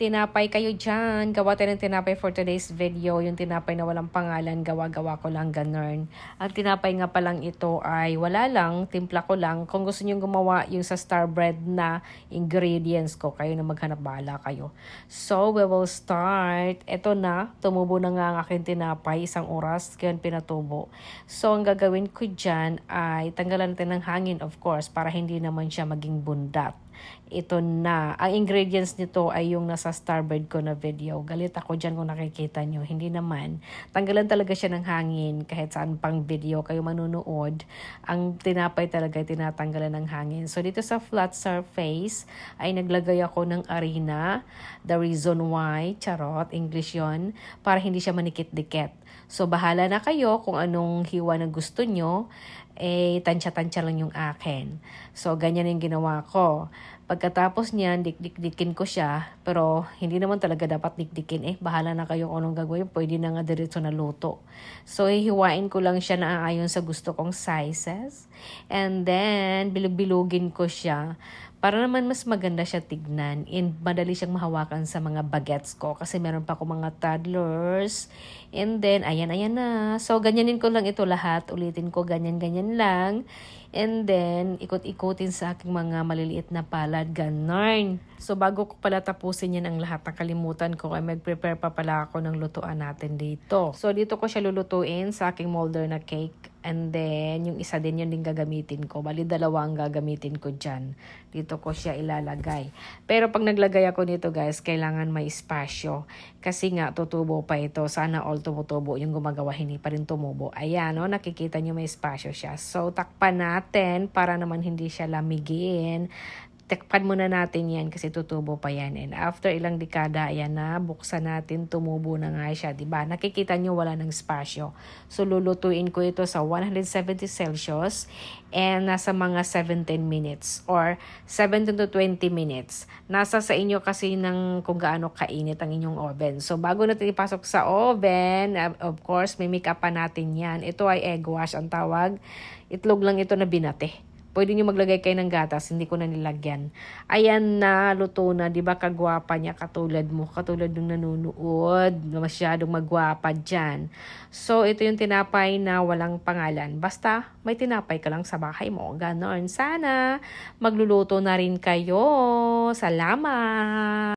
tinapay kayo dyan. Gawa tayo ng tinapay for today's video. Yung tinapay na walang pangalan, gawa-gawa ko lang ganun. Ang tinapay nga palang ito ay wala lang, timpla ko lang. Kung gusto nyo gumawa yung sa star bread na ingredients ko, kayo na maghanap bala kayo. So, we will start. Ito na, tumubo na nga ang aking tinapay. Isang oras, kaya pinatubo. So, ang gagawin ko dyan ay tanggalan natin ng hangin, of course, para hindi naman siya maging bundat ito na. Ang ingredients nito ay yung nasa starboard ko na video. Galit ako dyan kung nakikita nyo. Hindi naman. Tanggalan talaga siya ng hangin kahit saan pang video kayo manunood. Ang tinapay talaga ay tinatanggalan ng hangin. So dito sa flat surface ay naglagay ako ng arena. The reason why, charot, English yon para hindi siya manikit-dikit. So bahala na kayo kung anong hiwa na gusto nyo eh, tansya-tansya lang yung akin. So, ganyan yung ginawa ko. Pagkatapos niyan, dikdik-dikin ko siya, pero hindi naman talaga dapat dikdikin. Eh, bahala na kayo kung anong gagawin. Pwede na nga diretso na luto. So, hihiwain ko lang siya na ayon sa gusto kong sizes. And then, bilog-bilugin ko siya para naman mas maganda siya tignan and madali siyang mahawakan sa mga bagets ko kasi meron pa ako mga toddlers and then ayan ayan na so ganyanin ko lang ito lahat ulitin ko ganyan ganyan lang and then ikot-ikotin sa aking mga maliliit na palad ganarn so bago ko pala tapusin yan ang lahat kalimutan ko ay mag-prepare pa pala ako ng lutuan natin dito so dito ko siya lulutuin sa aking molder na cake And then, yung isa din yun din gagamitin ko. Bali, dalawa ang gagamitin ko dyan. Dito ko siya ilalagay. Pero pag naglagay ako nito guys, kailangan may espasyo. Kasi nga, tutubo pa ito. Sana all tumutubo yung gumagawa, hindi pa rin tumubo. Ayan, no? Oh, nakikita nyo may espasyo siya. So, takpan natin para naman hindi siya lamigin. Tekpan muna natin yan kasi tutubo pa yan. And after ilang dekada, ayan na, buksan natin, tumubo na nga siya. ba diba? Nakikita nyo wala ng spasyo. So lulutuin ko ito sa 170 Celsius and nasa mga 17 minutes or 17 to 20 minutes. Nasa sa inyo kasi ng kung gaano kainit ang inyong oven. So bago natin ipasok sa oven, uh, of course, may make pa natin yan. Ito ay egg wash ang tawag. Itlog lang ito na binate. Pwede nyo maglagay kayo ng gatas, hindi ko na nilagyan. Ayan na, luto na, di ba kagwapa niya katulad mo, katulad ng nanonood, masyadong magwapa dyan. So, ito yung tinapay na walang pangalan. Basta, may tinapay ka lang sa bahay mo. Ganon, sana magluluto na rin kayo. Salamat!